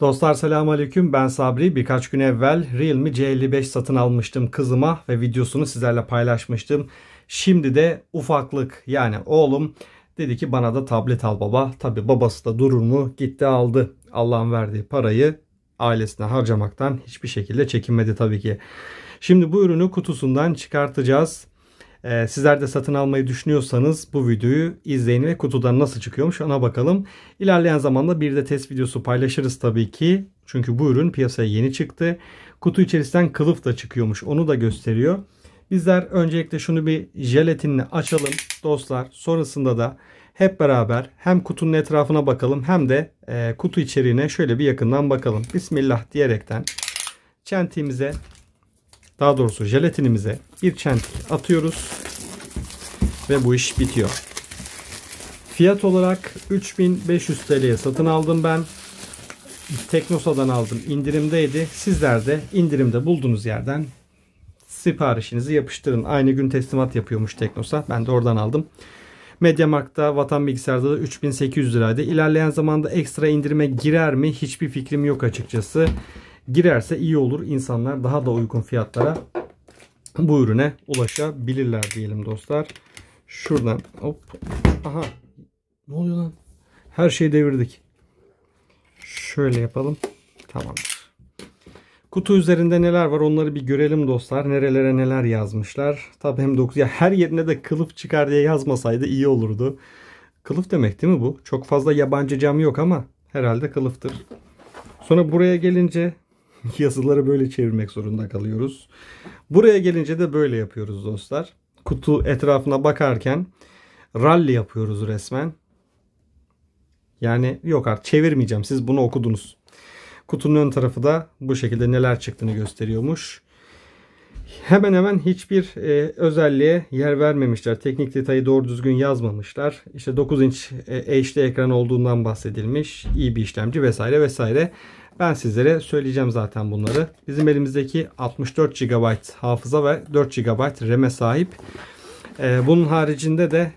Dostlar selamun aleyküm ben Sabri. Birkaç gün evvel Realme C55 satın almıştım kızıma ve videosunu sizlerle paylaşmıştım. Şimdi de ufaklık yani oğlum dedi ki bana da tablet al baba. Tabi babası da durur mu gitti aldı. Allah'ın verdiği parayı ailesine harcamaktan hiçbir şekilde çekinmedi tabii ki. Şimdi bu ürünü kutusundan çıkartacağız. E, sizler de satın almayı düşünüyorsanız bu videoyu izleyin ve kutudan nasıl çıkıyormuş ona bakalım. İlerleyen zamanda bir de test videosu paylaşırız tabii ki. Çünkü bu ürün piyasaya yeni çıktı. Kutu içerisinden kılıf da çıkıyormuş. Onu da gösteriyor. Bizler öncelikle şunu bir jelatinle açalım dostlar. Sonrasında da hep beraber hem kutunun etrafına bakalım hem de e, kutu içeriğine şöyle bir yakından bakalım. Bismillah diyerekten çentiğimize daha doğrusu jelatinimize bir çentik atıyoruz ve bu iş bitiyor. Fiyat olarak 3500 TL'ye satın aldım ben. Teknosa'dan aldım indirimdeydi. Sizler de indirimde bulduğunuz yerden siparişinizi yapıştırın. Aynı gün teslimat yapıyormuş Teknosa. Ben de oradan aldım. Mediamarkt'ta Vatan Bilgisayar'da da 3800 liraydı. İlerleyen zamanda ekstra indirime girer mi? Hiçbir fikrim yok açıkçası girerse iyi olur. İnsanlar daha da uygun fiyatlara bu ürüne ulaşabilirler diyelim dostlar. Şuradan hop. Aha. Ne oluyor lan? Her şeyi devirdik. Şöyle yapalım. Tamamdır. Kutu üzerinde neler var onları bir görelim dostlar. Nerelere neler yazmışlar. Tabi hem 9 ya her yerine de kılıf çıkar diye yazmasaydı iyi olurdu. Kılıf demek değil mi bu? Çok fazla yabancı cam yok ama herhalde kılıftır. Sonra buraya gelince Yazıları böyle çevirmek zorunda kalıyoruz. Buraya gelince de böyle yapıyoruz dostlar. Kutu etrafına bakarken rally yapıyoruz resmen. Yani yok artık çevirmeyeceğim. Siz bunu okudunuz. Kutunun ön tarafı da bu şekilde neler çıktığını gösteriyormuş hemen hemen hiçbir e, özelliğe yer vermemişler. Teknik detayı doğru düzgün yazmamışlar. İşte 9 inç e, HD ekran olduğundan bahsedilmiş. İyi bir işlemci vesaire vesaire. Ben sizlere söyleyeceğim zaten bunları. Bizim elimizdeki 64 GB hafıza ve 4 GB RAM'e sahip. E, bunun haricinde de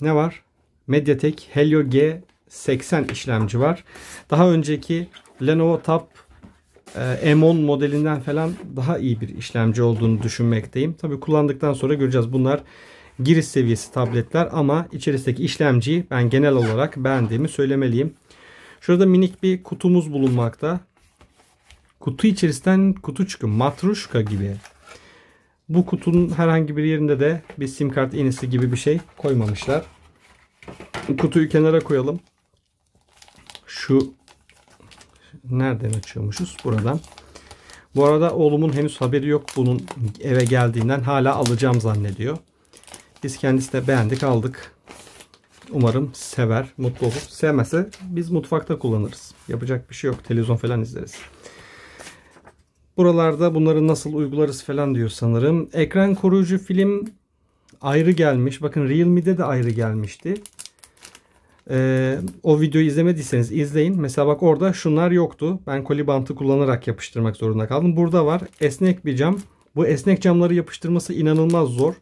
ne var? MediaTek Helio G80 işlemci var. Daha önceki Lenovo Tab ee, M10 modelinden falan daha iyi bir işlemci olduğunu düşünmekteyim. Tabi kullandıktan sonra göreceğiz. Bunlar giriş seviyesi tabletler ama içerisindeki işlemciyi ben genel olarak beğendiğimi söylemeliyim. Şurada minik bir kutumuz bulunmakta. Kutu içerisinden kutu çıkıyor. Matruşka gibi. Bu kutunun herhangi bir yerinde de bir sim kart inisi gibi bir şey koymamışlar. Kutuyu kenara koyalım. Şu nereden açıyormuşuz? Buradan. Bu arada oğlumun henüz haberi yok bunun eve geldiğinden. Hala alacağım zannediyor. Biz kendisi de beğendik aldık. Umarım sever, mutlu olur. Sevmese biz mutfakta kullanırız. Yapacak bir şey yok. Televizyon falan izleriz. Buralarda bunları nasıl uygularız falan diyor sanırım. Ekran koruyucu film ayrı gelmiş. Bakın Realme'de de ayrı gelmişti. Ee, o videoyu izlemediyseniz izleyin. Mesela bak orada şunlar yoktu. Ben koli bantı kullanarak yapıştırmak zorunda kaldım. Burada var esnek bir cam. Bu esnek camları yapıştırması inanılmaz zor.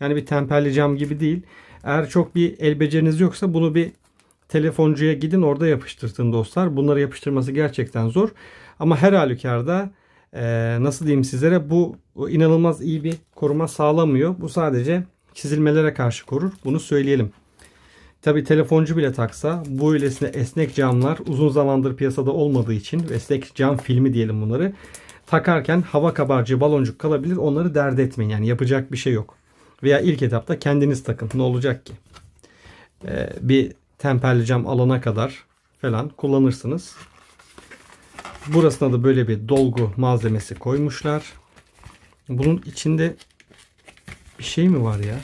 Yani bir temperli cam gibi değil. Eğer çok bir el beceriniz yoksa bunu bir telefoncuya gidin orada yapıştırtın dostlar. Bunları yapıştırması gerçekten zor. Ama her halükarda e, nasıl diyeyim sizlere bu inanılmaz iyi bir koruma sağlamıyor. Bu sadece çizilmelere karşı korur. Bunu söyleyelim. Tabi telefoncu bile taksa bu öylesine esnek camlar uzun zamandır piyasada olmadığı için esnek cam filmi diyelim bunları takarken hava kabarcığı baloncuk kalabilir onları dert etmeyin yani yapacak bir şey yok. Veya ilk etapta kendiniz takın ne olacak ki? Ee, bir temperli cam alana kadar falan kullanırsınız. Burasına da böyle bir dolgu malzemesi koymuşlar. Bunun içinde bir şey mi var ya?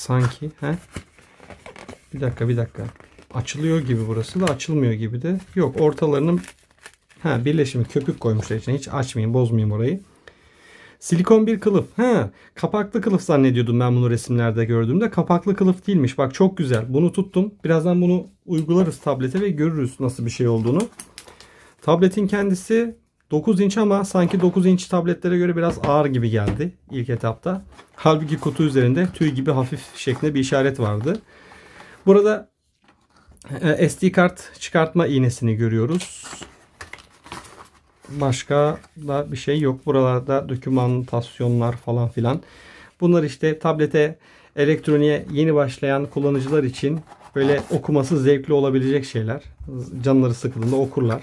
sanki. He? Bir dakika bir dakika. Açılıyor gibi burası da açılmıyor gibi de. Yok ortalarının ha, birleşimi köpük koymuşlar için Hiç açmayayım bozmayayım orayı. Silikon bir kılıf. Ha, kapaklı kılıf zannediyordum ben bunu resimlerde gördüğümde. Kapaklı kılıf değilmiş. Bak çok güzel. Bunu tuttum. Birazdan bunu uygularız tablete ve görürüz nasıl bir şey olduğunu. Tabletin kendisi 9 inç ama sanki 9 inç tabletlere göre biraz ağır gibi geldi ilk etapta. Halbuki kutu üzerinde tüy gibi hafif şeklinde bir işaret vardı. Burada e, SD kart çıkartma iğnesini görüyoruz. Başka da bir şey yok. Buralarda dokümantasyonlar falan filan. Bunlar işte tablete elektroniğe yeni başlayan kullanıcılar için böyle okuması zevkli olabilecek şeyler. Canları sıkıldığında okurlar.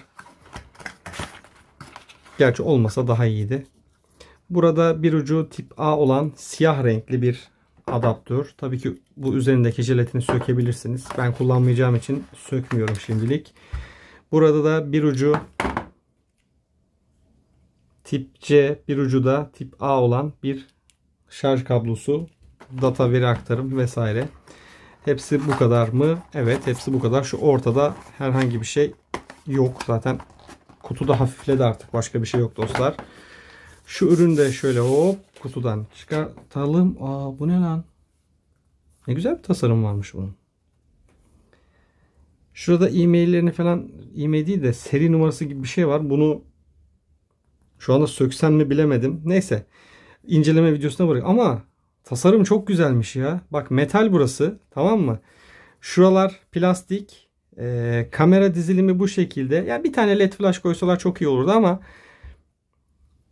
Gerçi olmasa daha iyiydi. Burada bir ucu tip A olan siyah renkli bir adaptör. Tabii ki bu üzerindeki jelatini sökebilirsiniz. Ben kullanmayacağım için sökmüyorum şimdilik. Burada da bir ucu tip C, bir ucu da tip A olan bir şarj kablosu, data veri aktarım vesaire. Hepsi bu kadar mı? Evet, hepsi bu kadar. Şu ortada herhangi bir şey yok. Zaten Kutuda hafifledi artık. Başka bir şey yok dostlar. Şu ürünü de şöyle hop kutudan çıkartalım. Aa bu ne lan? Ne güzel bir tasarım varmış bunun. Şurada e-maillerini falan e-mail değil de seri numarası gibi bir şey var. Bunu şu anda söksem mi bilemedim. Neyse. inceleme videosuna bırak. Ama tasarım çok güzelmiş ya. Bak metal burası. Tamam mı? Şuralar plastik. E, kamera dizilimi bu şekilde. Ya yani bir tane led flash koysalar çok iyi olurdu ama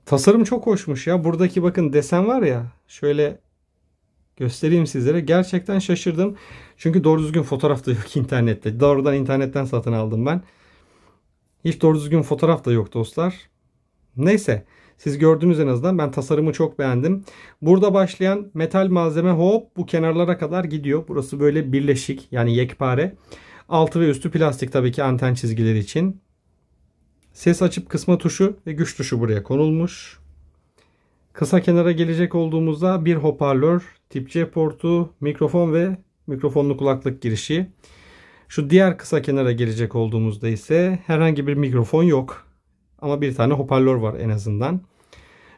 tasarım çok hoşmuş ya. Buradaki bakın desen var ya şöyle göstereyim sizlere. Gerçekten şaşırdım. Çünkü doğru düzgün fotoğraf da yok internette. Doğrudan internetten satın aldım ben. Hiç doğru düzgün fotoğraf da yok dostlar. Neyse. Siz gördünüz en azından. Ben tasarımı çok beğendim. Burada başlayan metal malzeme hop bu kenarlara kadar gidiyor. Burası böyle birleşik yani yekpare. Altı ve üstü plastik tabii ki anten çizgileri için. Ses açıp kısma tuşu ve güç tuşu buraya konulmuş. Kısa kenara gelecek olduğumuzda bir hoparlör, tip C portu, mikrofon ve mikrofonlu kulaklık girişi. Şu diğer kısa kenara gelecek olduğumuzda ise herhangi bir mikrofon yok. Ama bir tane hoparlör var en azından.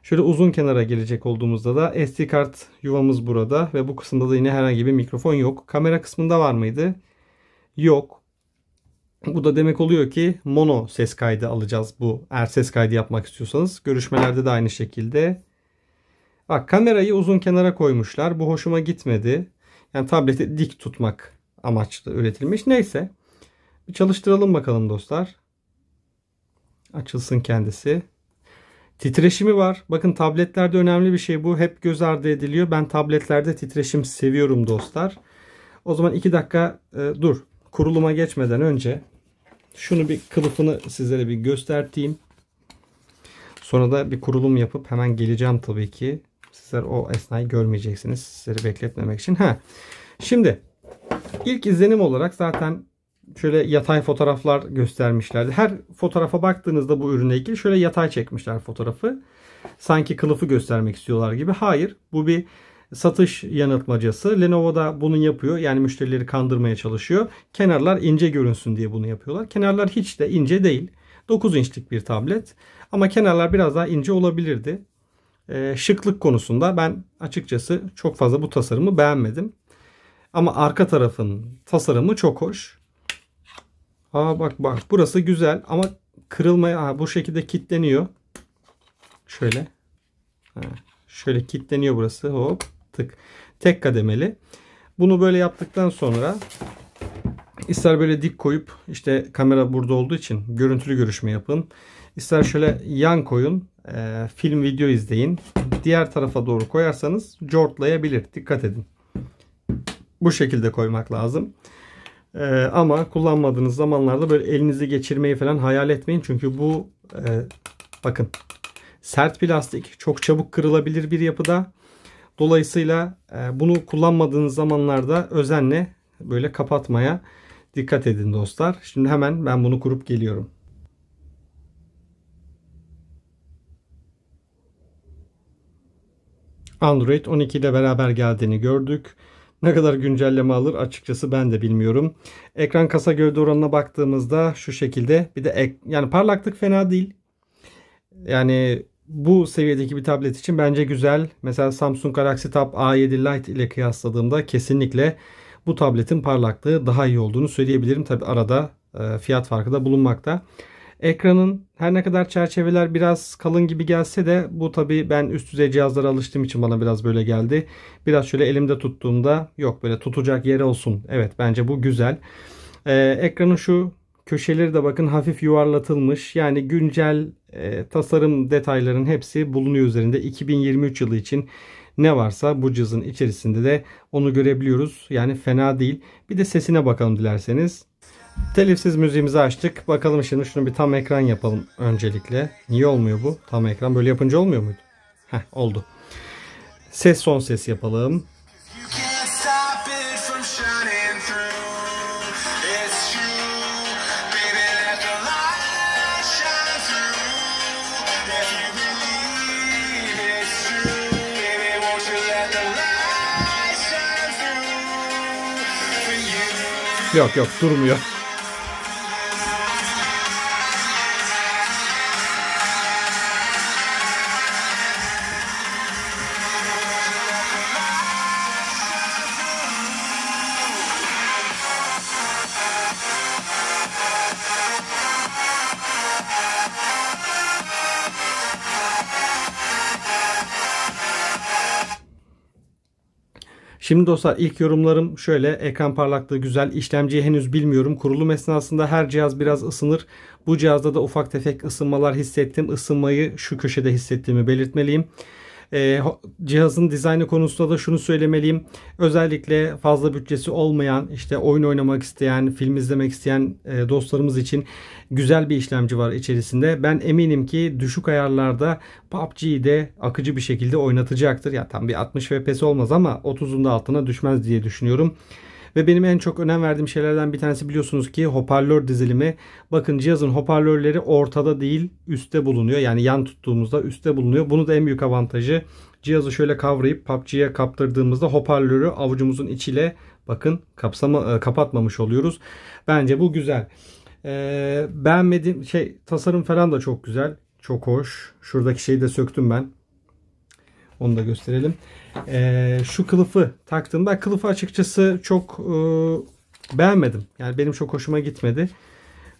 Şöyle uzun kenara gelecek olduğumuzda da SD kart yuvamız burada ve bu kısımda da yine herhangi bir mikrofon yok. Kamera kısmında var mıydı? yok. Bu da demek oluyor ki mono ses kaydı alacağız bu eğer ses kaydı yapmak istiyorsanız. Görüşmelerde de aynı şekilde. Bak kamerayı uzun kenara koymuşlar. Bu hoşuma gitmedi. Yani tableti dik tutmak amaçlı üretilmiş. Neyse. Bir çalıştıralım bakalım dostlar. Açılsın kendisi. Titreşimi var. Bakın tabletlerde önemli bir şey bu. Hep göz ardı ediliyor. Ben tabletlerde titreşim seviyorum dostlar. O zaman 2 dakika e, dur kuruluma geçmeden önce şunu bir kılıfını sizlere bir gösterteyim. Sonra da bir kurulum yapıp hemen geleceğim tabii ki. Sizler o esnayı görmeyeceksiniz. Sizleri bekletmemek için. Ha. Şimdi ilk izlenim olarak zaten şöyle yatay fotoğraflar göstermişlerdi. Her fotoğrafa baktığınızda bu ürüne ilgili şöyle yatay çekmişler fotoğrafı. Sanki kılıfı göstermek istiyorlar gibi. Hayır bu bir satış yanıltmacası. Lenovo da bunu yapıyor. Yani müşterileri kandırmaya çalışıyor. Kenarlar ince görünsün diye bunu yapıyorlar. Kenarlar hiç de ince değil. 9 inçlik bir tablet. Ama kenarlar biraz daha ince olabilirdi. E, şıklık konusunda ben açıkçası çok fazla bu tasarımı beğenmedim. Ama arka tarafın tasarımı çok hoş. Aa bak bak burası güzel ama kırılmaya aa, bu şekilde kilitleniyor. Şöyle. Ha, şöyle kilitleniyor burası hop yaptık. Tek kademeli. Bunu böyle yaptıktan sonra ister böyle dik koyup işte kamera burada olduğu için görüntülü görüşme yapın. İster şöyle yan koyun, e, film video izleyin. Diğer tarafa doğru koyarsanız cortlayabilir. Dikkat edin. Bu şekilde koymak lazım. E, ama kullanmadığınız zamanlarda böyle elinizi geçirmeyi falan hayal etmeyin. Çünkü bu e, bakın sert plastik çok çabuk kırılabilir bir yapıda. Dolayısıyla e, bunu kullanmadığınız zamanlarda özenle böyle kapatmaya dikkat edin dostlar. Şimdi hemen ben bunu kurup geliyorum. Android 12 ile beraber geldiğini gördük. Ne kadar güncelleme alır açıkçası ben de bilmiyorum. Ekran kasa gövde oranına baktığımızda şu şekilde bir de ek, yani parlaklık fena değil. Yani bu seviyedeki bir tablet için bence güzel. Mesela Samsung Galaxy Tab A7 Lite ile kıyasladığımda kesinlikle bu tabletin parlaklığı daha iyi olduğunu söyleyebilirim. Tabi arada e, fiyat farkı da bulunmakta. Ekranın her ne kadar çerçeveler biraz kalın gibi gelse de bu tabi ben üst düzey cihazlara alıştığım için bana biraz böyle geldi. Biraz şöyle elimde tuttuğumda yok böyle tutacak yeri olsun. Evet bence bu güzel. Ee, ekranın şu köşeleri de bakın hafif yuvarlatılmış. Yani güncel e, tasarım detayların hepsi bulunuyor üzerinde. 2023 yılı için ne varsa bu cihazın içerisinde de onu görebiliyoruz. Yani fena değil. Bir de sesine bakalım dilerseniz. Telifsiz müziğimizi açtık. Bakalım şimdi şunu bir tam ekran yapalım öncelikle. Niye olmuyor bu? Tam ekran böyle yapınca olmuyor muydu? Heh oldu. Ses son ses yapalım. Yok yok durmuyor. Şimdi dostlar ilk yorumlarım şöyle. Ekran parlaklığı güzel. İşlemciyi henüz bilmiyorum. Kurulum esnasında her cihaz biraz ısınır. Bu cihazda da ufak tefek ısınmalar hissettim. Isınmayı şu köşede hissettiğimi belirtmeliyim. E, cihazın dizaynı konusunda da şunu söylemeliyim. Özellikle fazla bütçesi olmayan, işte oyun oynamak isteyen, film izlemek isteyen e, dostlarımız için güzel bir işlemci var içerisinde. Ben eminim ki düşük ayarlarda PUBG'yi de akıcı bir şekilde oynatacaktır. Ya tam bir 60 FPS olmaz ama 30'un da altına düşmez diye düşünüyorum. Ve benim en çok önem verdiğim şeylerden bir tanesi biliyorsunuz ki hoparlör dizilimi. Bakın cihazın hoparlörleri ortada değil üstte bulunuyor. Yani yan tuttuğumuzda üstte bulunuyor. Bunu da en büyük avantajı cihazı şöyle kavrayıp PUBG'ye kaptırdığımızda hoparlörü avucumuzun içiyle bakın kapsama, e, kapatmamış oluyoruz. Bence bu güzel. Ee, beğenmediğim şey tasarım falan da çok güzel. Çok hoş. Şuradaki şeyi de söktüm ben. Onu da gösterelim. E, şu kılıfı taktım. Ben kılıfı açıkçası çok e, beğenmedim. Yani benim çok hoşuma gitmedi.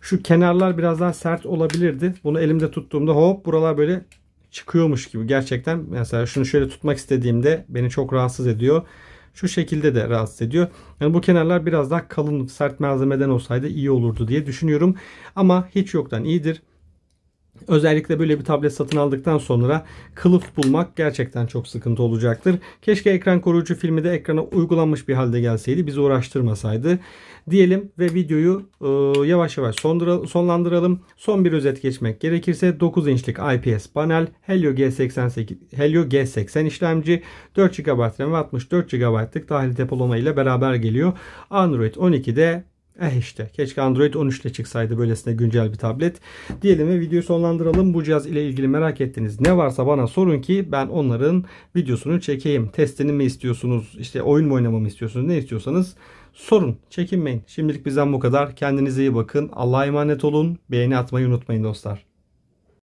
Şu kenarlar biraz daha sert olabilirdi. Bunu elimde tuttuğumda hop buralar böyle çıkıyormuş gibi. Gerçekten mesela şunu şöyle tutmak istediğimde beni çok rahatsız ediyor. Şu şekilde de rahatsız ediyor. Yani bu kenarlar biraz daha kalın sert malzemeden olsaydı iyi olurdu diye düşünüyorum. Ama hiç yoktan iyidir. Özellikle böyle bir tablet satın aldıktan sonra kılıf bulmak gerçekten çok sıkıntı olacaktır. Keşke ekran koruyucu filmi de ekrana uygulanmış bir halde gelseydi bizi uğraştırmasaydı diyelim ve videoyu e, yavaş yavaş sonlandıralım. Son bir özet geçmek gerekirse 9 inçlik IPS panel, Helio G88 Helio G80 işlemci, 4 GB RAM ve 64 GB'lık dahil depolama ile beraber geliyor. Android 12'de Eh işte keşke Android 13 ile çıksaydı böylesine güncel bir tablet. Diyelim ve videoyu sonlandıralım. Bu cihaz ile ilgili merak ettiğiniz ne varsa bana sorun ki ben onların videosunu çekeyim. Testini mi istiyorsunuz? İşte oyun mu oynamamı istiyorsunuz? Ne istiyorsanız sorun. Çekinmeyin. Şimdilik bizden bu kadar. Kendinize iyi bakın. Allah'a emanet olun. Beğeni atmayı unutmayın dostlar.